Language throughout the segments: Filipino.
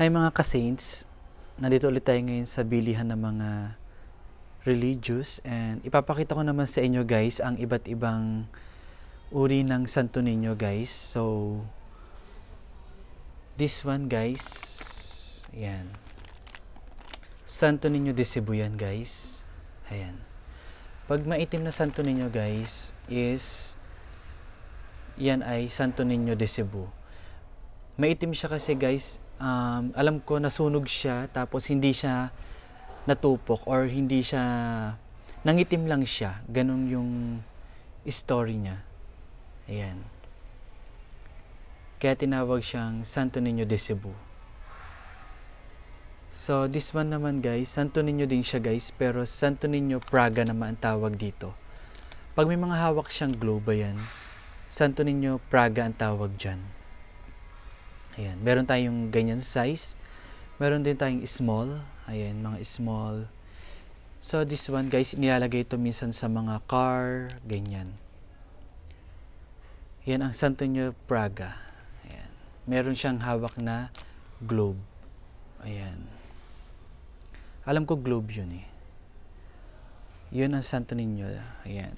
Hi mga ka-saints, nandito ulit tayo ngayon sa bilihan ng mga religious and ipapakita ko naman sa inyo guys ang iba't ibang uri ng santo ninyo guys. So, this one guys, ayan. Santo ninyo de Cebu yan guys. Ayan. Pag maitim na santo ninyo guys is yan ay Santo Niño de Cebu. Maitim siya kasi guys um, alam ko nasunog siya tapos hindi siya natupok or hindi siya nangitim lang siya. Ganun yung story niya. Ayan. Kaya tinawag siyang Santo Niño de Cebu. So, this one naman guys, Santo Niño din siya guys, pero Santo Niño Praga naman ang tawag dito. Pag may mga hawak siyang globe yan, Santo Niño Praga ang tawag dyan. Ayan, meron tayong ganyan size. Meron din tayong small. Ayan, mga small. So, this one guys, inilalagay ito minsan sa mga car, ganyan. Ayan, ang Santo Santonio Praga. Ayan. Meron siyang hawak na globe. Ayan. Alam ko globe yun eh. Yun ang Santo Niño. Ayan.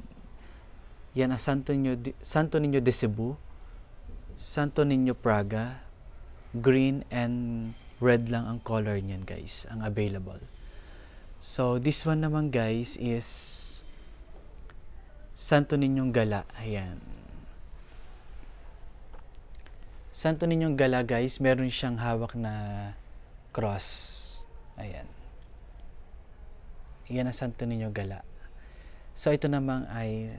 Yan ang Santo Niño, Santo Niño de Cebu. Santo Niño Praga green and red lang ang color niyan guys, ang available. So, this one naman guys is Santo Ninyong Gala. Ayan. Santo Ninyong Gala guys, meron siyang hawak na cross. Ayan. Yan ang Santo Niño Gala. So, ito naman ay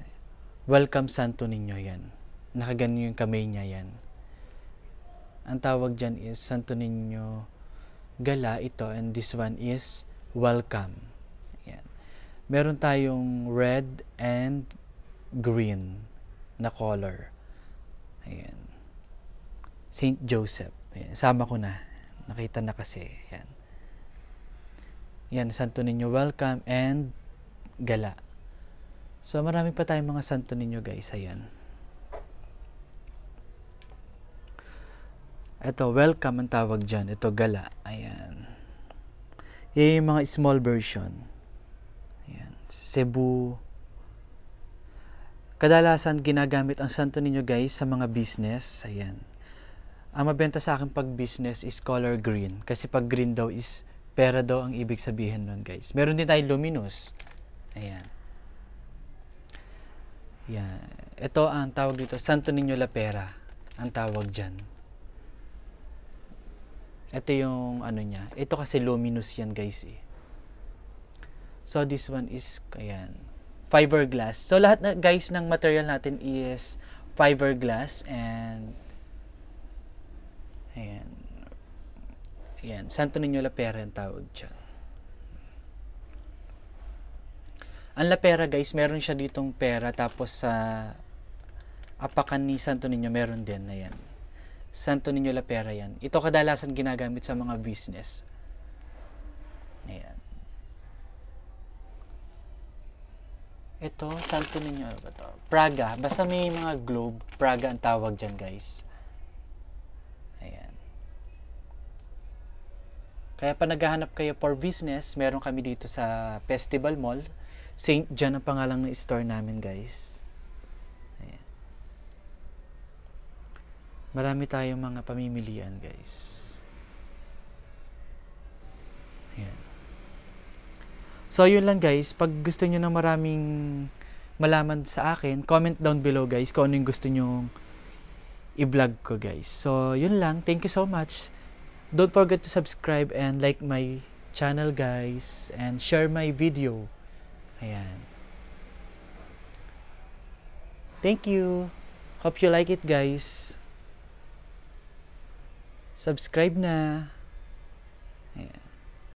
Welcome Santo Niño yan. Nakaganyan yung kamay niya yan. Ang tawag dyan is Santo Niño Gala ito and this one is Welcome. Ayan. Meron tayong red and green na color. Ayan. Saint Joseph. Ayan. Sama ko na. Nakita na kasi. Ayan. Yan, Santo Niño Welcome and Gala. So, marami pa tayong mga Santo Niño guys. Ayan. Ito, welcome ang tawag dyan. Ito, gala. Ayan. Yan yung mga small version. Ayan. Cebu. Kadalasan ginagamit ang Santo ninyo guys sa mga business. Ayan. Ang mabenta sa akin pag business is color green. Kasi pag green daw is pera daw ang ibig sabihin nun guys. Meron din tayo luminous. Ayan. Yan. Ito ang tawag dito. Santo ninyo La Pera. Ang tawag dyan. Ito yung ano niya. Ito kasi luminous yan guys eh. So this one is, ayan, fiberglass. So lahat na guys ng material natin is fiberglass and ayan. Ayan, Santo ninyo La Pera yung tawag dyan. Ang La Pera guys, meron siya ditong pera tapos sa apakan ni Santo ninyo meron din, ayan. Santo Niño La Pera yan. Ito kadalasan ginagamit sa mga business. Ayan. Ito, Santo Niño, ano ba to? Praga. Basta may mga globe, Praga ang tawag dyan, guys. Ayan. Kaya pa naghahanap kayo for business, meron kami dito sa Festival Mall. St. John ang pangalan ng store namin, guys. Marami tayong mga pamimilian, guys. Ayan. So, yun lang guys. Pag gusto nyo na maraming malaman sa akin, comment down below guys kung ano yung gusto nyo i-vlog ko guys. So, yun lang. Thank you so much. Don't forget to subscribe and like my channel guys. And share my video. Ayan. Thank you. Hope you like it guys. Subscribe na. Ayan.